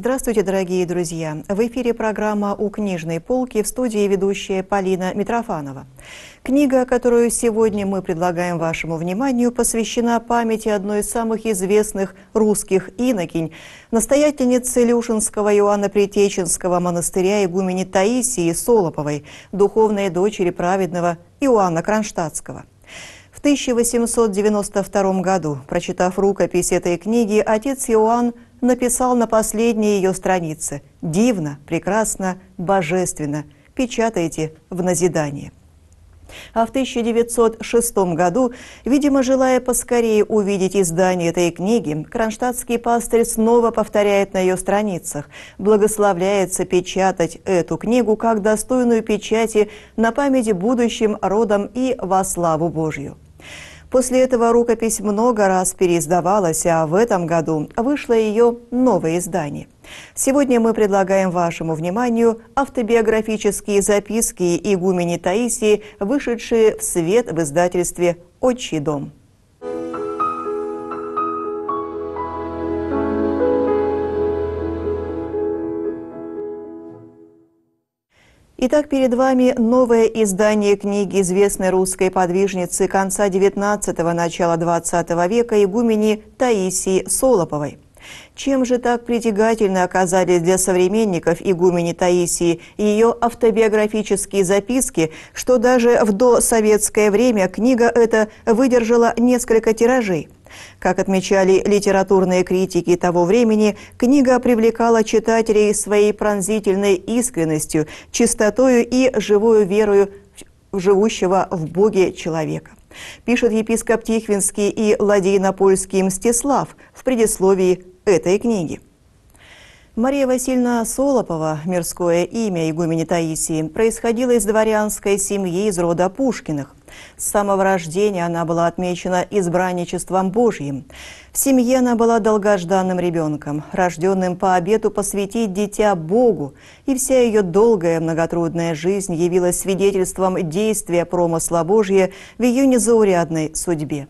Здравствуйте, дорогие друзья! В эфире программа «У книжной полки» в студии ведущая Полина Митрофанова. Книга, которую сегодня мы предлагаем вашему вниманию, посвящена памяти одной из самых известных русских инокинь, настоятельницы Люшинского Иоанна Притеченского монастыря игумени Таисии Солоповой, духовной дочери праведного Иоанна Кронштадтского. В 1892 году, прочитав рукопись этой книги, отец Иоанн – написал на последней ее странице «Дивно, прекрасно, божественно, печатайте в назидание». А в 1906 году, видимо, желая поскорее увидеть издание этой книги, кронштадтский пастырь снова повторяет на ее страницах, благословляется печатать эту книгу как достойную печати на память будущим родам и во славу Божью. После этого рукопись много раз переиздавалась, а в этом году вышло ее новое издание. Сегодня мы предлагаем вашему вниманию автобиографические записки игумени Таисии, вышедшие в свет в издательстве «Отчий дом». Итак, перед вами новое издание книги известной русской подвижницы конца XIX – начала XX века игумени Таисии Солоповой. Чем же так притягательны оказались для современников игумени Таисии ее автобиографические записки, что даже в досоветское время книга эта выдержала несколько тиражей – как отмечали литературные критики того времени, книга привлекала читателей своей пронзительной искренностью, чистотою и живую верою живущего в Боге человека. Пишет епископ Тихвинский и ладейно-польский Мстислав в предисловии этой книги. Мария Васильевна Солопова, мирское имя игумени Таисии, происходила из дворянской семьи из рода Пушкиных. С самого рождения она была отмечена избранничеством Божьим. В семье она была долгожданным ребенком, рожденным по обету посвятить дитя Богу, и вся ее долгая многотрудная жизнь явилась свидетельством действия промысла Божья в ее незаурядной судьбе.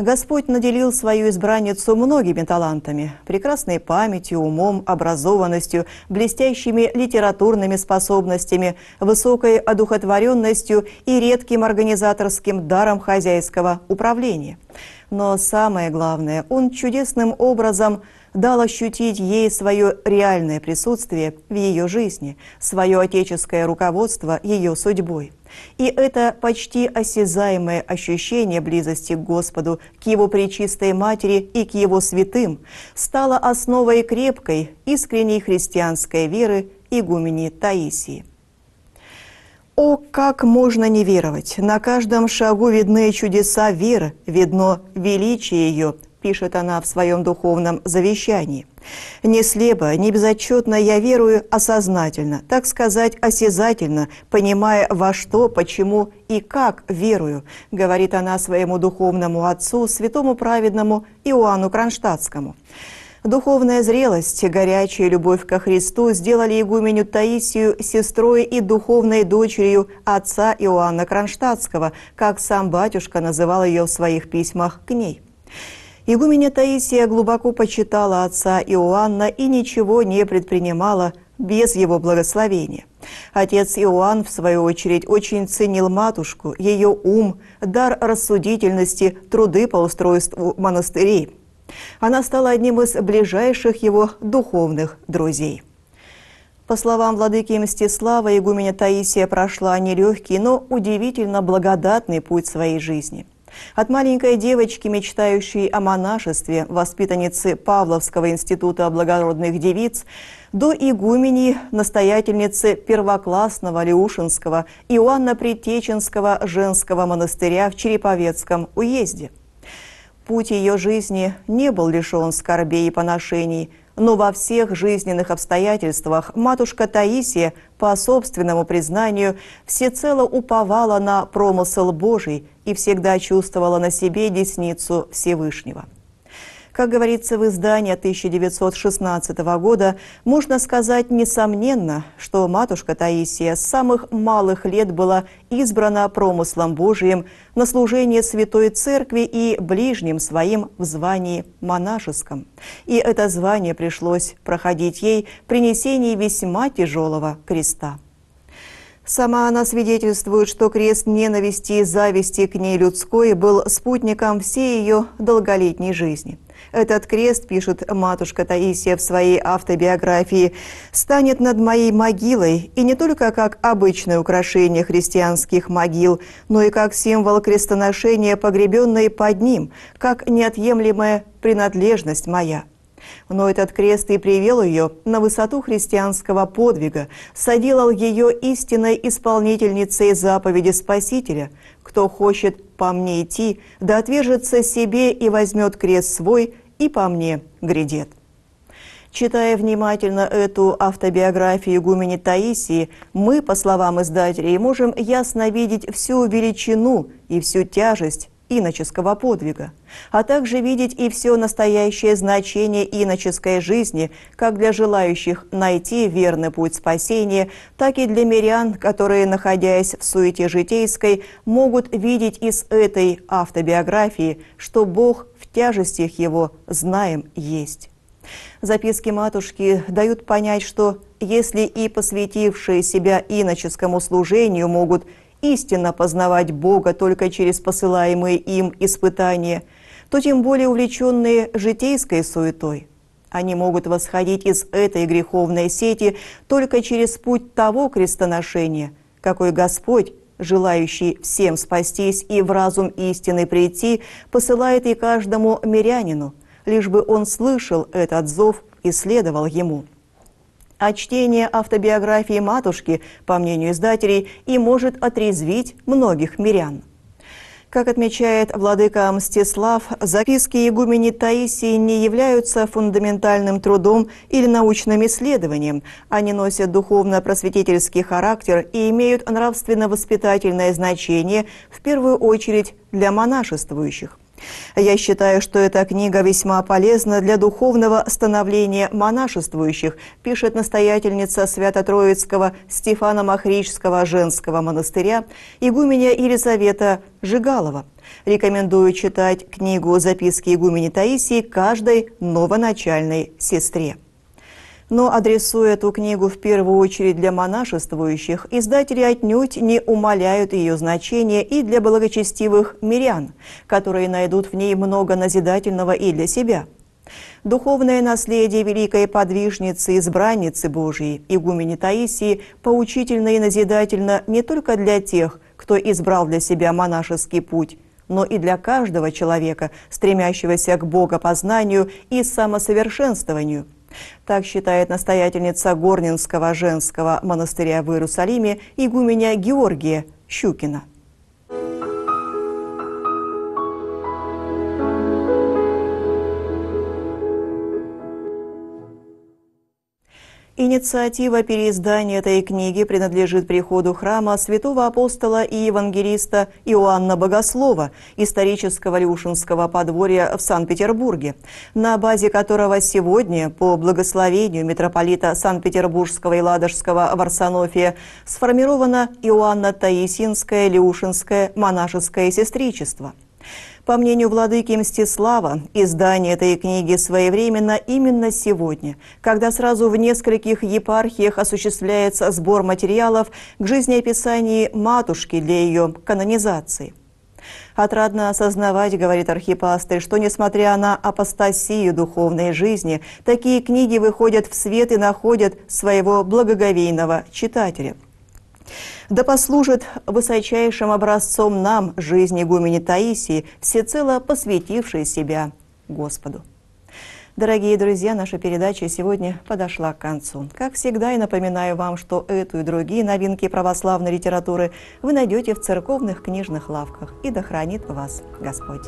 Господь наделил свою избранницу многими талантами – прекрасной памятью, умом, образованностью, блестящими литературными способностями, высокой одухотворенностью и редким организаторским даром хозяйского управления – но самое главное, он чудесным образом дал ощутить ей свое реальное присутствие в ее жизни, свое отеческое руководство ее судьбой. И это почти осязаемое ощущение близости к Господу, к Его Пречистой Матери и к Его святым стало основой крепкой, искренней христианской веры игумени Таисии. О, как можно не веровать! На каждом шагу видны чудеса веры, видно величие ее, пишет она в своем духовном завещании. «Не слепо, не безотчетно я верую осознательно, так сказать, осязательно, понимая во что, почему и как верую», говорит она своему духовному отцу, святому праведному Иоанну Кронштадтскому. Духовная зрелость, горячая любовь ко Христу сделали игуменю Таисию сестрой и духовной дочерью отца Иоанна Кронштадтского, как сам батюшка называл ее в своих письмах к ней. Игуменя Таисия глубоко почитала отца Иоанна и ничего не предпринимала без его благословения. Отец Иоанн, в свою очередь, очень ценил матушку, ее ум, дар рассудительности, труды по устройству монастырей. Она стала одним из ближайших его духовных друзей. По словам владыки Мстислава, игуменя Таисия прошла нелегкий, но удивительно благодатный путь своей жизни – от маленькой девочки, мечтающей о монашестве, воспитанницы Павловского института благородных девиц, до игумени, настоятельницы первоклассного Леушинского Иоанна Притеченского женского монастыря в Череповецком уезде – путь ее жизни не был лишен скорбей и поношений, но во всех жизненных обстоятельствах матушка Таисия, по собственному признанию, всецело уповала на промысл Божий и всегда чувствовала на себе десницу Всевышнего. Как говорится в издании 1916 года, можно сказать несомненно, что матушка Таисия с самых малых лет была избрана промыслом Божиим на служение Святой Церкви и ближним своим в звании монашеском. И это звание пришлось проходить ей при весьма тяжелого креста. Сама она свидетельствует, что крест ненависти и зависти к ней людской был спутником всей ее долголетней жизни – этот крест, пишет матушка Таисия в своей автобиографии, станет над моей могилой и не только как обычное украшение христианских могил, но и как символ крестоношения, погребенной под ним, как неотъемлемая принадлежность моя. Но этот крест и привел ее на высоту христианского подвига, соделал ее истинной исполнительницей заповеди Спасителя, кто хочет по мне идти, да отвяжется себе и возьмет крест свой, и по мне грядет. Читая внимательно эту автобиографию Гумени Таисии, мы, по словам издателей, можем ясно видеть всю величину и всю тяжесть иноческого подвига, а также видеть и все настоящее значение иноческой жизни, как для желающих найти верный путь спасения, так и для мирян, которые, находясь в суете житейской, могут видеть из этой автобиографии, что Бог в тяжестях его знаем есть. Записки матушки дают понять, что если и посвятившие себя иноческому служению могут истинно познавать Бога только через посылаемые им испытания, то тем более увлеченные житейской суетой. Они могут восходить из этой греховной сети только через путь того крестоношения, какой Господь, желающий всем спастись и в разум истины прийти, посылает и каждому мирянину, лишь бы он слышал этот зов и следовал ему а чтение автобиографии матушки, по мнению издателей, и может отрезвить многих мирян. Как отмечает владыка Мстислав, записки игумени Таисии не являются фундаментальным трудом или научным исследованием. Они носят духовно-просветительский характер и имеют нравственно-воспитательное значение, в первую очередь для монашествующих. Я считаю, что эта книга весьма полезна для духовного становления монашествующих, пишет настоятельница Свято-Троицкого Стефана Махрического женского монастыря игуменя Елизавета Жигалова. Рекомендую читать книгу «Записки игумени Таисии» каждой новоначальной сестре. Но адресуя эту книгу в первую очередь для монашествующих, издатели отнюдь не умаляют ее значение и для благочестивых мирян, которые найдут в ней много назидательного и для себя. Духовное наследие великой подвижницы, избранницы Божьей, игумени Таисии, поучительно и назидательно не только для тех, кто избрал для себя монашеский путь, но и для каждого человека, стремящегося к богопознанию и самосовершенствованию – так считает настоятельница Горнинского женского монастыря в Иерусалиме игуменя Георгия Щукина. Инициатива переиздания этой книги принадлежит приходу храма святого апостола и евангелиста Иоанна Богослова, исторического Люшинского подворья в Санкт-Петербурге, на базе которого сегодня, по благословению митрополита Санкт-Петербургского и Ладожского Варсонофия, сформировано Иоанна Таисинское Люшинское монашеское сестричество – по мнению владыки Мстислава, издание этой книги своевременно именно сегодня, когда сразу в нескольких епархиях осуществляется сбор материалов к жизнеописании матушки для ее канонизации. Отрадно осознавать, говорит архипастырь, что, несмотря на апостасию духовной жизни, такие книги выходят в свет и находят своего благоговейного читателя – да послужит высочайшим образцом нам жизни Гумени Таисии, всецело посвятившей себя Господу. Дорогие друзья, наша передача сегодня подошла к концу. Как всегда, я напоминаю вам, что эту и другие новинки православной литературы вы найдете в церковных книжных лавках. И да хранит вас Господь!